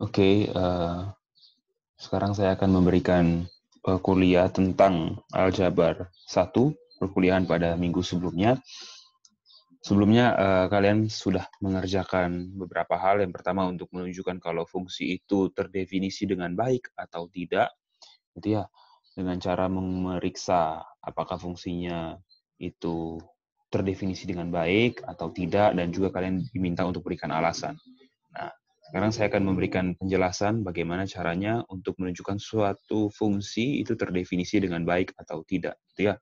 Oke, okay, uh, eh, sekarang saya akan memberikan uh, kuliah tentang aljabar 1 perkuliahan pada minggu sebelumnya. Sebelumnya uh, kalian sudah mengerjakan beberapa hal. Yang pertama untuk menunjukkan kalau fungsi itu terdefinisi dengan baik atau tidak. Gitu ya dengan cara memeriksa apakah fungsinya itu terdefinisi dengan baik atau tidak dan juga kalian diminta untuk berikan alasan. Sekarang saya akan memberikan penjelasan bagaimana caranya untuk menunjukkan suatu fungsi itu terdefinisi dengan baik atau tidak, gitu ya.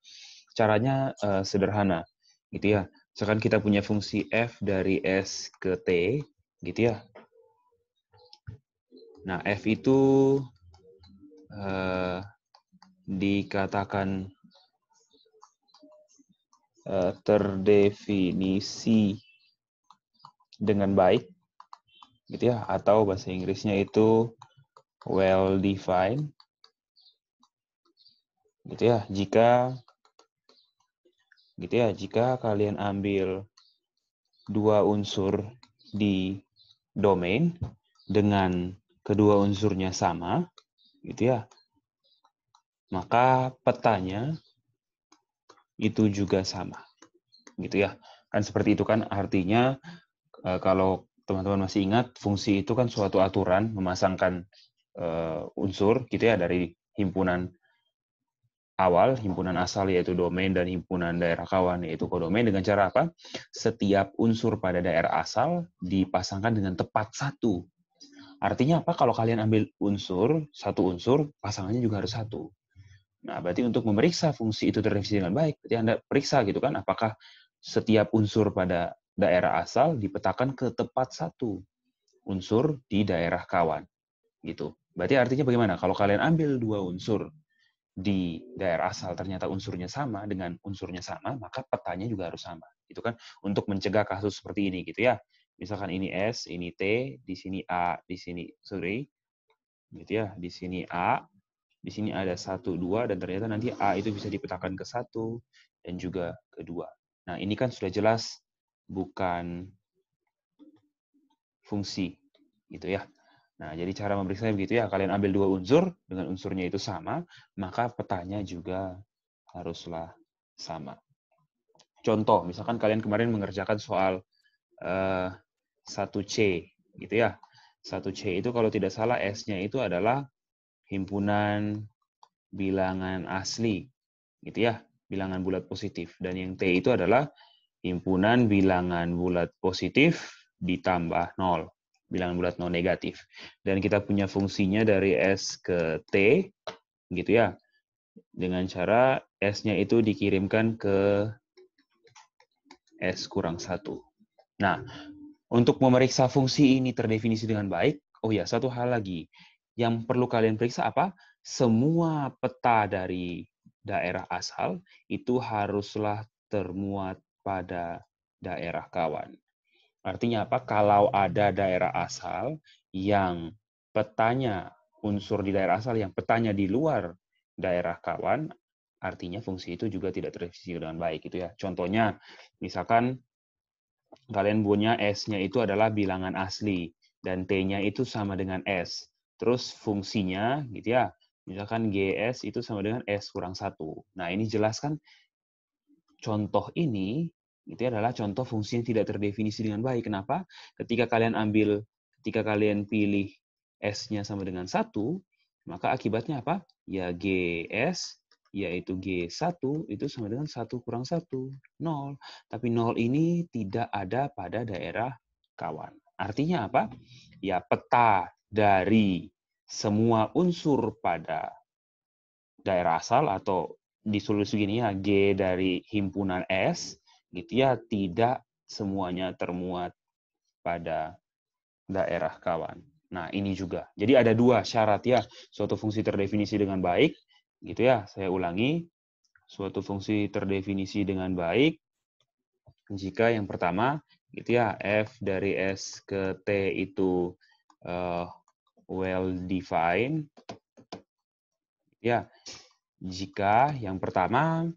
Caranya uh, sederhana, gitu ya. Misalkan kita punya fungsi f dari s ke t, gitu ya. Nah, f itu uh, dikatakan uh, terdefinisi dengan baik gitu ya atau bahasa Inggrisnya itu well defined gitu ya jika gitu ya jika kalian ambil dua unsur di domain dengan kedua unsurnya sama gitu ya maka petanya itu juga sama gitu ya kan seperti itu kan artinya eh, kalau teman-teman masih ingat, fungsi itu kan suatu aturan memasangkan uh, unsur gitu ya dari himpunan awal, himpunan asal yaitu domain dan himpunan daerah kawan yaitu kodomain dengan cara apa? Setiap unsur pada daerah asal dipasangkan dengan tepat satu. Artinya apa? Kalau kalian ambil unsur, satu unsur, pasangannya juga harus satu. Nah, berarti untuk memeriksa fungsi itu terdefinisi dengan baik, berarti Anda periksa gitu kan, apakah setiap unsur pada daerah asal dipetakan ke tepat satu unsur di daerah kawan. Gitu. Berarti artinya bagaimana? Kalau kalian ambil dua unsur di daerah asal ternyata unsurnya sama dengan unsurnya sama, maka petanya juga harus sama. Itu kan untuk mencegah kasus seperti ini gitu ya. Misalkan ini S, ini T, di sini A, di sini sorry. Gitu ya, di sini A, di sini ada satu dua dan ternyata nanti A itu bisa dipetakan ke satu dan juga ke dua Nah, ini kan sudah jelas bukan fungsi gitu ya. Nah, jadi cara memeriksa begitu ya, kalian ambil dua unsur, dengan unsurnya itu sama, maka petanya juga haruslah sama. Contoh, misalkan kalian kemarin mengerjakan soal uh, eh, 1C, gitu ya. 1C itu kalau tidak salah S-nya itu adalah himpunan bilangan asli, gitu ya, bilangan bulat positif. Dan yang T itu adalah himpunan bilangan bulat positif ditambah 0, bilangan bulat nol negatif. Dan kita punya fungsinya dari S ke T, gitu ya, dengan cara S-nya itu dikirimkan ke S kurang 1. Nah, untuk memeriksa fungsi ini terdefinisi dengan baik, oh ya, satu hal lagi. Yang perlu kalian periksa apa? Semua peta dari daerah asal itu haruslah termuat pada daerah kawan. Artinya apa? Kalau ada daerah asal yang petanya unsur di daerah asal yang petanya di luar daerah kawan, artinya fungsi itu juga tidak terisi dengan baik itu ya. Contohnya misalkan kalian punya S-nya itu adalah bilangan asli dan T-nya itu sama dengan S. Terus fungsinya gitu ya. Misalkan GS itu sama dengan S kurang 1. Nah, ini jelaskan contoh ini itu adalah contoh fungsi yang tidak terdefinisi dengan baik. Kenapa? Ketika kalian ambil, ketika kalian pilih S-nya sama dengan 1, maka akibatnya apa? Ya GS yaitu G1 itu sama dengan 1 kurang 1, 0. Tapi 0 ini tidak ada pada daerah kawan. Artinya apa? Ya peta dari semua unsur pada daerah asal atau di solusi gini ya G dari himpunan S gitu ya tidak semuanya termuat pada daerah kawan. Nah, ini juga. Jadi ada dua syarat ya, suatu fungsi terdefinisi dengan baik, gitu ya. Saya ulangi, suatu fungsi terdefinisi dengan baik jika yang pertama gitu ya f dari s ke t itu uh, well defined ya jika yang pertama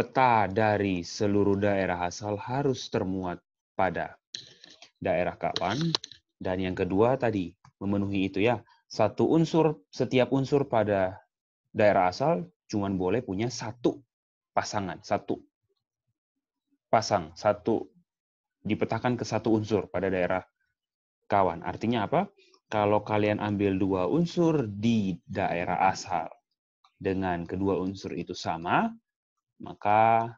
peta dari seluruh daerah asal harus termuat pada daerah kawan. Dan yang kedua tadi, memenuhi itu ya. Satu unsur, setiap unsur pada daerah asal cuma boleh punya satu pasangan, satu pasang, satu dipetakan ke satu unsur pada daerah kawan. Artinya apa? Kalau kalian ambil dua unsur di daerah asal dengan kedua unsur itu sama, maka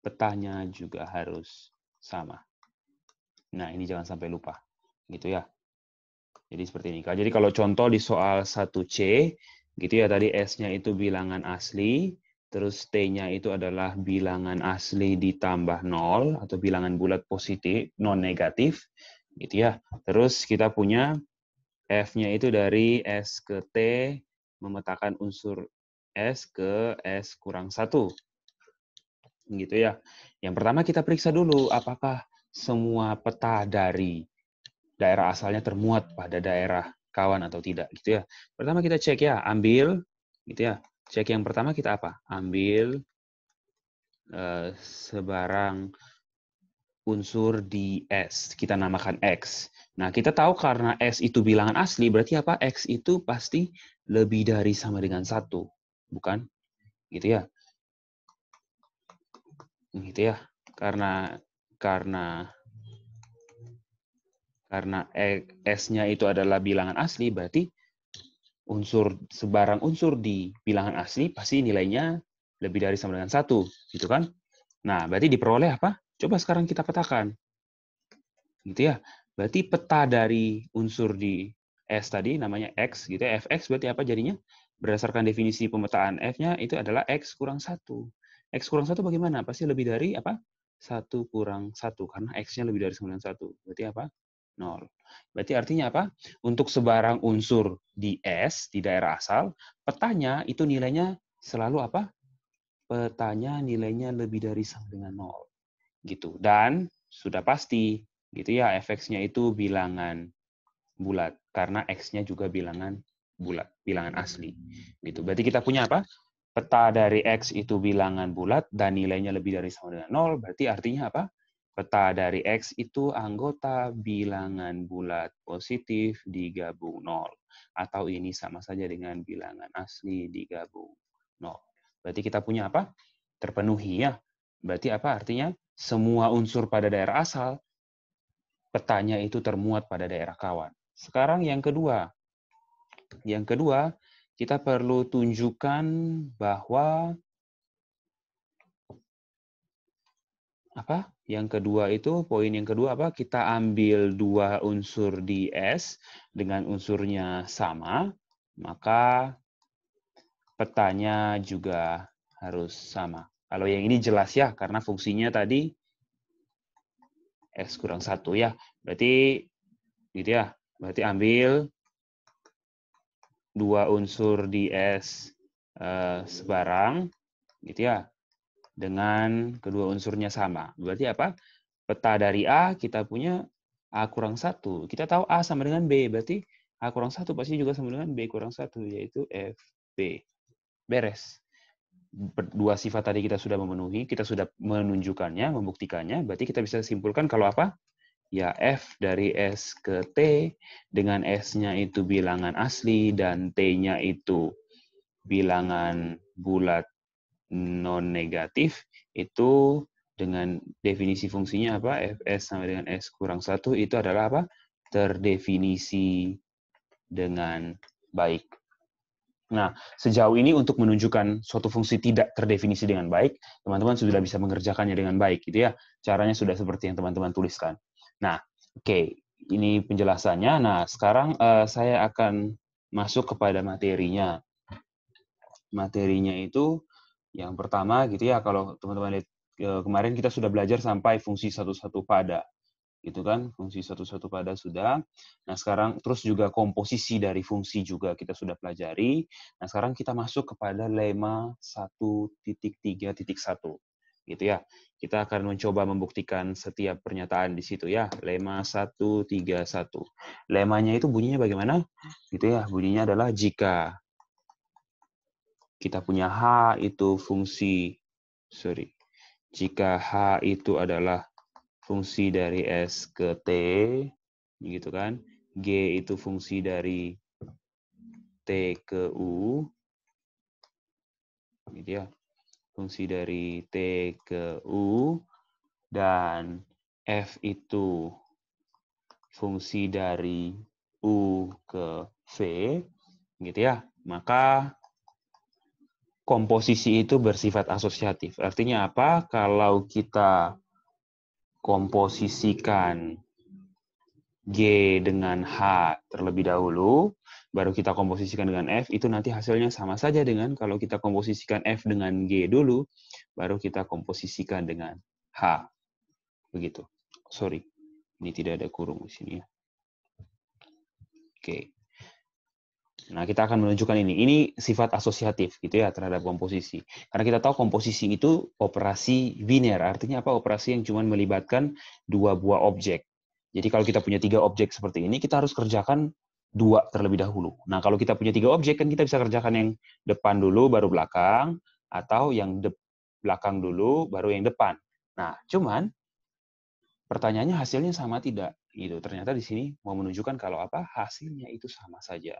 petanya juga harus sama. Nah, ini jangan sampai lupa. Gitu ya. Jadi seperti ini. Jadi kalau contoh di soal 1C, gitu ya tadi S-nya itu bilangan asli, terus T-nya itu adalah bilangan asli ditambah 0 atau bilangan bulat positif, non negatif, gitu ya. Terus kita punya F-nya itu dari S ke T memetakan unsur S ke S kurang 1 gitu ya. Yang pertama kita periksa dulu apakah semua peta dari daerah asalnya termuat pada daerah kawan atau tidak gitu ya. Pertama kita cek ya, ambil gitu ya. Cek yang pertama kita apa? Ambil eh, sebarang unsur di S, kita namakan X. Nah, kita tahu karena S itu bilangan asli, berarti apa? X itu pasti lebih dari sama dengan satu bukan? Gitu ya gitu ya karena karena karena e, S-nya itu adalah bilangan asli, berarti unsur sebarang unsur di bilangan asli pasti nilainya lebih dari sama dengan satu, gitu kan? Nah, berarti diperoleh apa? Coba sekarang kita petakan, gitu ya. Berarti peta dari unsur di S tadi namanya X, gitu ya. Fx berarti apa jadinya? Berdasarkan definisi pemetaan F-nya itu adalah X kurang satu. X kurang 1 bagaimana? Pasti lebih dari apa? 1 kurang 1, karena X-nya lebih dari 91. Berarti apa? 0. Berarti artinya apa? Untuk sebarang unsur di S, di daerah asal, petanya itu nilainya selalu apa? Petanya nilainya lebih dari sama dengan 0. Gitu. Dan sudah pasti, gitu ya, fx-nya itu bilangan bulat. Karena x-nya juga bilangan bulat, bilangan asli. Gitu. Berarti kita punya apa? peta dari X itu bilangan bulat dan nilainya lebih dari sama dengan 0, berarti artinya apa? Peta dari X itu anggota bilangan bulat positif digabung 0. Atau ini sama saja dengan bilangan asli digabung 0. Berarti kita punya apa? Terpenuhi ya. Berarti apa artinya? Semua unsur pada daerah asal, petanya itu termuat pada daerah kawan. Sekarang yang kedua. Yang kedua, kita perlu tunjukkan bahwa apa? Yang kedua itu poin yang kedua apa? Kita ambil dua unsur di S dengan unsurnya sama, maka petanya juga harus sama. Kalau yang ini jelas ya karena fungsinya tadi X kurang satu ya. Berarti gitu ya. Berarti ambil dua unsur di S uh, sebarang, gitu ya, dengan kedua unsurnya sama. Berarti apa? Peta dari A kita punya A kurang satu. Kita tahu A sama dengan B, berarti A kurang satu pasti juga sama dengan B kurang satu, yaitu F FB. Beres. Dua sifat tadi kita sudah memenuhi, kita sudah menunjukkannya, membuktikannya, berarti kita bisa simpulkan kalau apa? ya F dari S ke T, dengan S-nya itu bilangan asli, dan T-nya itu bilangan bulat non-negatif, itu dengan definisi fungsinya apa? Fs sama dengan S kurang satu itu adalah apa? Terdefinisi dengan baik. Nah, sejauh ini untuk menunjukkan suatu fungsi tidak terdefinisi dengan baik, teman-teman sudah bisa mengerjakannya dengan baik, gitu ya. Caranya sudah seperti yang teman-teman tuliskan. Nah, oke, okay. ini penjelasannya. Nah, sekarang uh, saya akan masuk kepada materinya. Materinya itu yang pertama gitu ya, kalau teman-teman lihat kemarin kita sudah belajar sampai fungsi satu-satu pada, gitu kan, fungsi satu-satu pada sudah. Nah sekarang terus juga komposisi dari fungsi juga kita sudah pelajari. Nah sekarang kita masuk kepada lema satu gitu ya. Kita akan mencoba membuktikan setiap pernyataan di situ ya. Lema 131. Lemanya itu bunyinya bagaimana? Gitu ya. Bunyinya adalah jika kita punya H itu fungsi sorry. Jika H itu adalah fungsi dari S ke T gitu kan. G itu fungsi dari T ke U gitu ya fungsi dari T ke U, dan F itu fungsi dari U ke V, gitu ya, maka komposisi itu bersifat asosiatif. Artinya apa? Kalau kita komposisikan G dengan H terlebih dahulu, baru kita komposisikan dengan F, itu nanti hasilnya sama saja dengan kalau kita komposisikan F dengan G dulu, baru kita komposisikan dengan H. Begitu. Sorry, ini tidak ada kurung di sini ya. Oke. Nah, kita akan menunjukkan ini. Ini sifat asosiatif gitu ya terhadap komposisi. Karena kita tahu komposisi itu operasi biner, artinya apa? Operasi yang cuma melibatkan dua buah objek jadi kalau kita punya tiga objek seperti ini, kita harus kerjakan dua terlebih dahulu. Nah, kalau kita punya tiga objek, kan kita bisa kerjakan yang depan dulu, baru belakang, atau yang belakang dulu, baru yang depan. Nah, cuman pertanyaannya hasilnya sama tidak? Gitu. Ternyata di sini mau menunjukkan kalau apa? Hasilnya itu sama saja.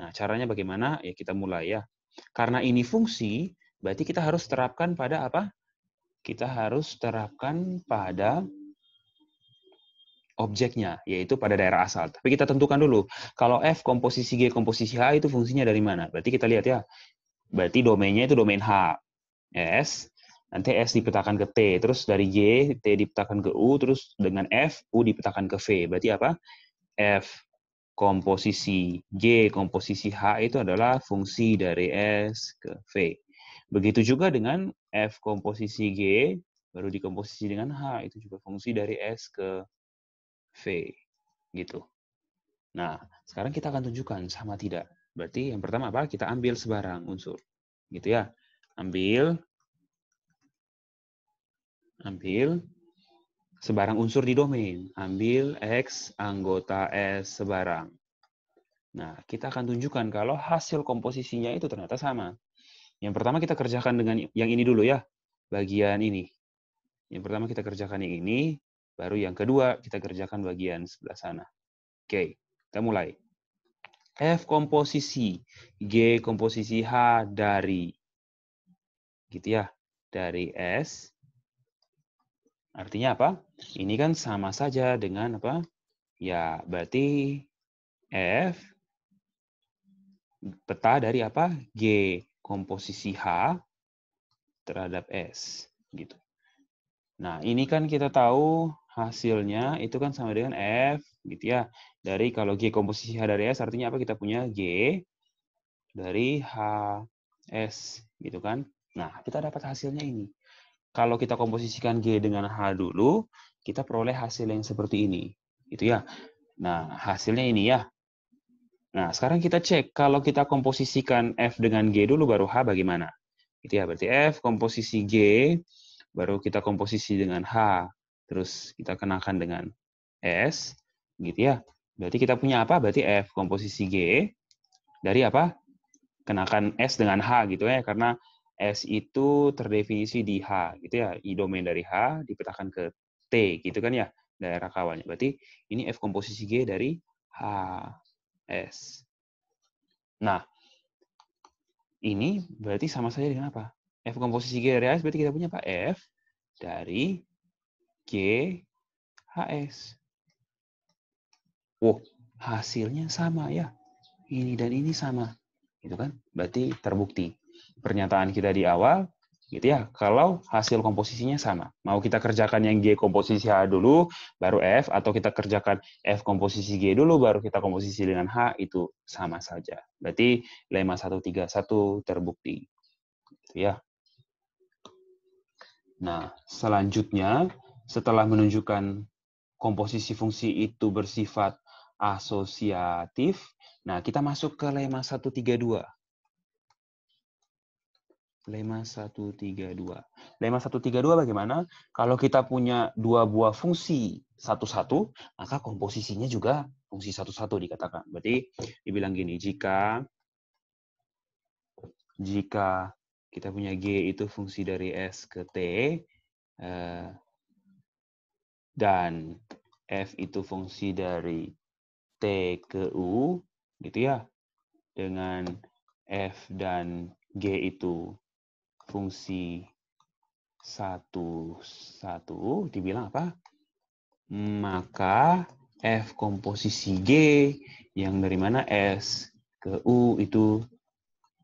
Nah, caranya bagaimana? Ya, kita mulai ya. Karena ini fungsi, berarti kita harus terapkan pada apa? Kita harus terapkan pada objeknya, yaitu pada daerah asal. Tapi kita tentukan dulu, kalau F komposisi G komposisi H itu fungsinya dari mana? Berarti kita lihat ya, berarti domainnya itu domain H, S, nanti S dipetakan ke T, terus dari G, T dipetakan ke U, terus dengan F, U dipetakan ke V. Berarti apa? F komposisi G komposisi H itu adalah fungsi dari S ke V. Begitu juga dengan F komposisi G, baru dikomposisi dengan H, itu juga fungsi dari S ke V gitu. Nah, sekarang kita akan tunjukkan sama tidak. Berarti yang pertama apa? Kita ambil sebarang unsur. Gitu ya. Ambil ambil sebarang unsur di domain. Ambil X anggota S sebarang. Nah, kita akan tunjukkan kalau hasil komposisinya itu ternyata sama. Yang pertama kita kerjakan dengan yang ini dulu ya. Bagian ini. Yang pertama kita kerjakan yang ini. Baru yang kedua, kita kerjakan bagian sebelah sana. Oke, kita mulai. F komposisi, G komposisi H dari, gitu ya, dari S. Artinya apa? Ini kan sama saja dengan apa? Ya, berarti F peta dari apa? G komposisi H terhadap S, gitu. Nah, ini kan kita tahu hasilnya itu kan sama dengan F gitu ya. Dari kalau G komposisi H dari S artinya apa? Kita punya G dari H S gitu kan. Nah, kita dapat hasilnya ini. Kalau kita komposisikan G dengan H dulu, kita peroleh hasil yang seperti ini. Gitu ya. Nah, hasilnya ini ya. Nah, sekarang kita cek kalau kita komposisikan F dengan G dulu baru H bagaimana? Gitu ya, berarti F komposisi G baru kita komposisi dengan H terus kita kenakan dengan S, gitu ya. Berarti kita punya apa? Berarti F komposisi G dari apa? Kenakan S dengan H gitu ya, karena S itu terdefinisi di H gitu ya, I domain dari H dipetakan ke T gitu kan ya, daerah kawannya. Berarti ini F komposisi G dari H S. Nah, ini berarti sama saja dengan apa? F komposisi G dari S berarti kita punya apa? F dari G, HS. Wow, hasilnya sama ya. Ini dan ini sama. Itu kan berarti terbukti. Pernyataan kita di awal gitu ya. Kalau hasil komposisinya sama, mau kita kerjakan yang G komposisi H dulu, baru F, atau kita kerjakan F komposisi G dulu, baru kita komposisi dengan H, itu sama saja. Berarti lema 131 terbukti. Gitu ya. Nah, selanjutnya setelah menunjukkan komposisi fungsi itu bersifat asosiatif, nah kita masuk ke lema 132. Lema 132. Lema 132 bagaimana? Kalau kita punya dua buah fungsi satu-satu, maka komposisinya juga fungsi satu-satu dikatakan. Berarti dibilang gini, jika jika kita punya G itu fungsi dari S ke T, eh, dan F itu fungsi dari T ke U, gitu ya. Dengan F dan G itu fungsi satu-satu, dibilang apa? Maka F komposisi G yang dari mana S ke U itu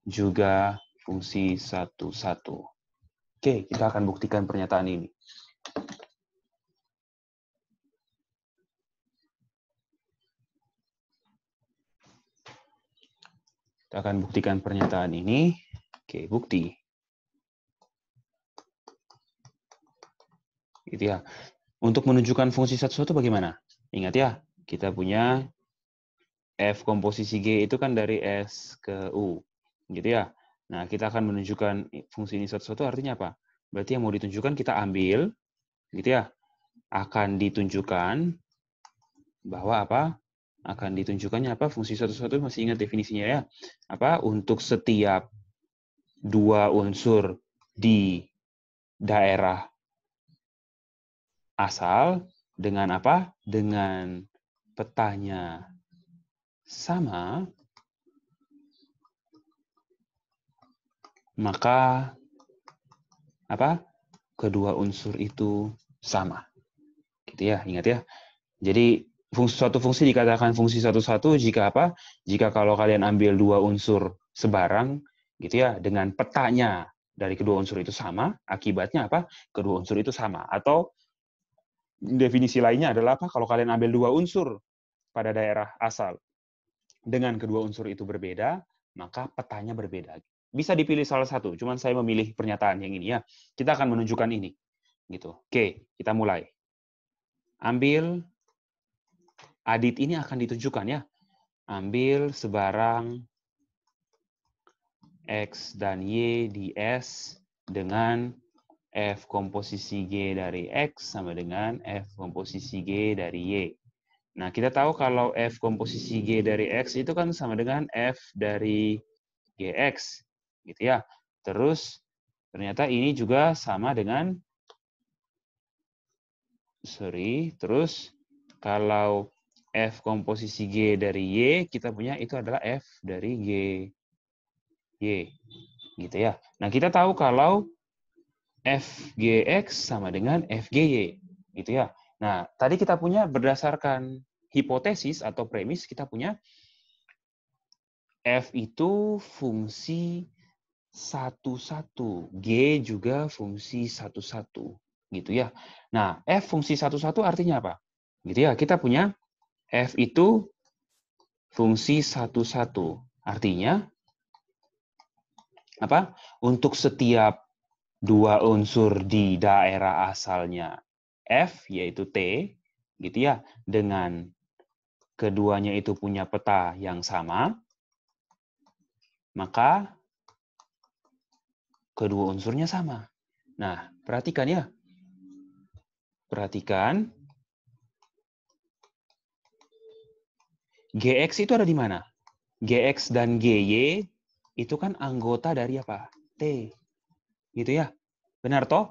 juga fungsi satu-satu. Oke, kita akan buktikan pernyataan ini. Kita akan buktikan pernyataan ini. Oke, bukti. Gitu ya. Untuk menunjukkan fungsi satu satu bagaimana? Ingat ya, kita punya F komposisi G itu kan dari S ke U. Gitu ya. Nah, kita akan menunjukkan fungsi ini satu satu artinya apa? Berarti yang mau ditunjukkan kita ambil, gitu ya. Akan ditunjukkan bahwa apa? akan ditunjukkannya apa fungsi satu-satu masih ingat definisinya ya apa untuk setiap dua unsur di daerah asal dengan apa dengan petanya sama maka apa kedua unsur itu sama gitu ya ingat ya jadi fungsi suatu fungsi dikatakan fungsi satu-satu jika apa? Jika kalau kalian ambil dua unsur sebarang gitu ya dengan petanya dari kedua unsur itu sama, akibatnya apa? Kedua unsur itu sama atau definisi lainnya adalah apa? Kalau kalian ambil dua unsur pada daerah asal dengan kedua unsur itu berbeda, maka petanya berbeda. Bisa dipilih salah satu, cuman saya memilih pernyataan yang ini ya. Kita akan menunjukkan ini. Gitu. Oke, kita mulai. Ambil adit ini akan ditunjukkan ya. Ambil sebarang X dan Y di S dengan F komposisi G dari X sama dengan F komposisi G dari Y. Nah, kita tahu kalau F komposisi G dari X itu kan sama dengan F dari GX. Gitu ya. Terus, ternyata ini juga sama dengan, sorry, terus kalau F komposisi G dari Y, kita punya itu adalah F dari G. Y. Gitu ya. Nah, kita tahu kalau f g x sama dengan f g y Gitu ya. Nah, tadi kita punya berdasarkan hipotesis atau premis, kita punya F itu fungsi satu satu, G juga fungsi satu satu, gitu ya. Nah, F fungsi satu satu artinya apa? Gitu ya, kita punya f itu fungsi satu satu. Artinya, apa? Untuk setiap dua unsur di daerah asalnya f, yaitu t, gitu ya, dengan keduanya itu punya peta yang sama, maka kedua unsurnya sama. Nah, perhatikan ya. Perhatikan GX itu ada di mana? GX dan GY itu kan anggota dari apa? T. Gitu ya. Benar toh?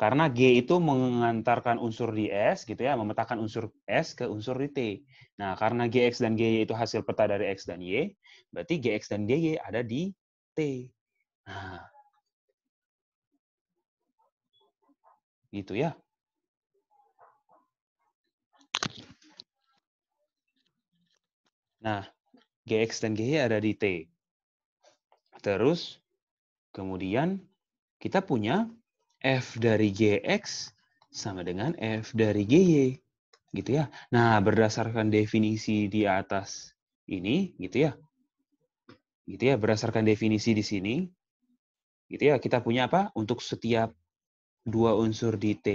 Karena G itu mengantarkan unsur di S gitu ya, memetakan unsur S ke unsur di T. Nah, karena GX dan GY itu hasil peta dari X dan Y, berarti GX dan GY ada di T. Nah. Gitu ya. Nah, GX dan GY ada di T. Terus, kemudian kita punya F dari GX sama dengan F dari GY. Gitu ya. Nah, berdasarkan definisi di atas ini, gitu ya. Gitu ya, berdasarkan definisi di sini, gitu ya, kita punya apa? Untuk setiap dua unsur di T,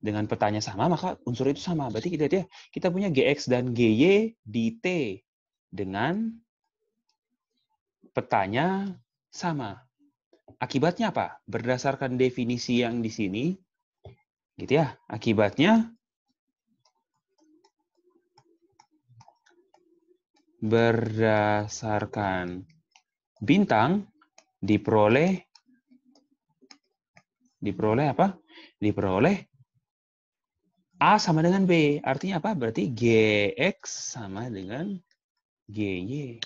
dengan petanya sama, maka unsur itu sama. Berarti kita dia ya, kita punya GX dan GY di T dengan petanya sama. Akibatnya apa? Berdasarkan definisi yang di sini, gitu ya, akibatnya berdasarkan bintang diperoleh diperoleh apa? Diperoleh A sama dengan B. Artinya apa? Berarti GX sama dengan GY.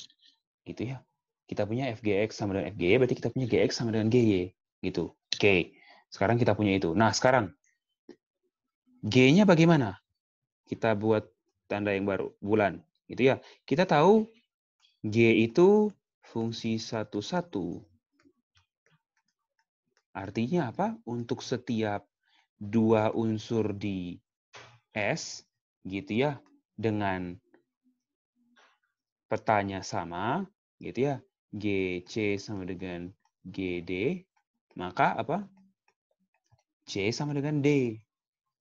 Gitu ya. Kita punya FGX sama dengan FGY, berarti kita punya GX sama dengan GY. Gitu. Oke. Okay. Sekarang kita punya itu. Nah, sekarang G-nya bagaimana? Kita buat tanda yang baru, bulan. Gitu ya. Kita tahu G itu fungsi satu satu. Artinya apa? Untuk setiap dua unsur di S gitu ya dengan petanya sama gitu ya GC sama dengan GD maka apa C sama dengan D.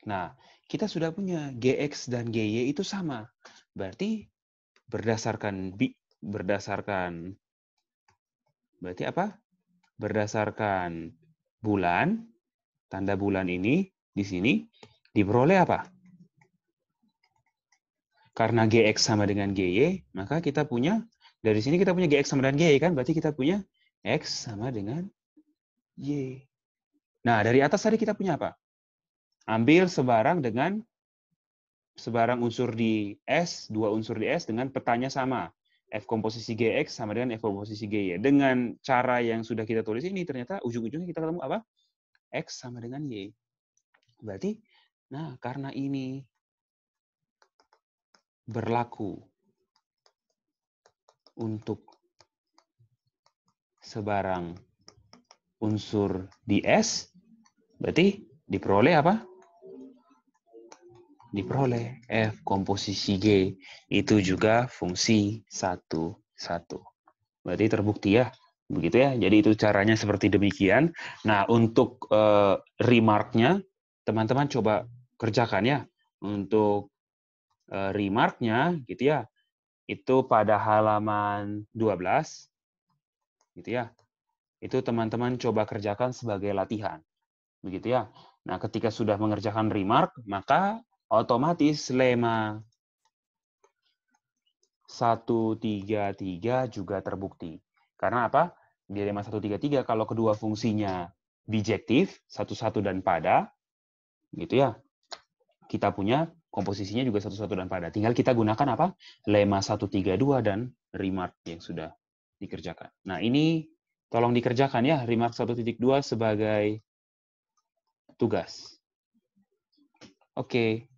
Nah, kita sudah punya GX dan GY itu sama. Berarti berdasarkan B, berdasarkan berarti apa? Berdasarkan bulan tanda bulan ini di sini diperoleh apa? Karena GX sama dengan GY, maka kita punya, dari sini kita punya GX sama dengan GY kan, berarti kita punya X sama dengan Y. Nah, dari atas tadi kita punya apa? Ambil sebarang dengan sebarang unsur di S, dua unsur di S dengan petanya sama. F komposisi GX sama dengan F komposisi GY. Dengan cara yang sudah kita tulis ini, ternyata ujung-ujungnya kita ketemu apa? X sama dengan Y. Berarti, nah karena ini berlaku untuk sebarang unsur di S, berarti diperoleh apa? Diperoleh F komposisi G itu juga fungsi satu satu. Berarti terbukti ya, begitu ya. Jadi itu caranya seperti demikian. Nah untuk uh, remarknya, teman-teman coba kerjakan ya untuk Eh, remarknya gitu ya itu pada halaman 12 gitu ya itu teman-teman coba kerjakan sebagai latihan begitu ya nah ketika sudah mengerjakan remark maka otomatis lema 133 juga terbukti karena apa di lema 133 kalau kedua fungsinya bijektif satu dan pada gitu ya kita punya komposisinya juga satu-satu dan pada. Tinggal kita gunakan apa? Lema 132 dan remark yang sudah dikerjakan. Nah, ini tolong dikerjakan ya remark 1.2 sebagai tugas. Oke. Okay.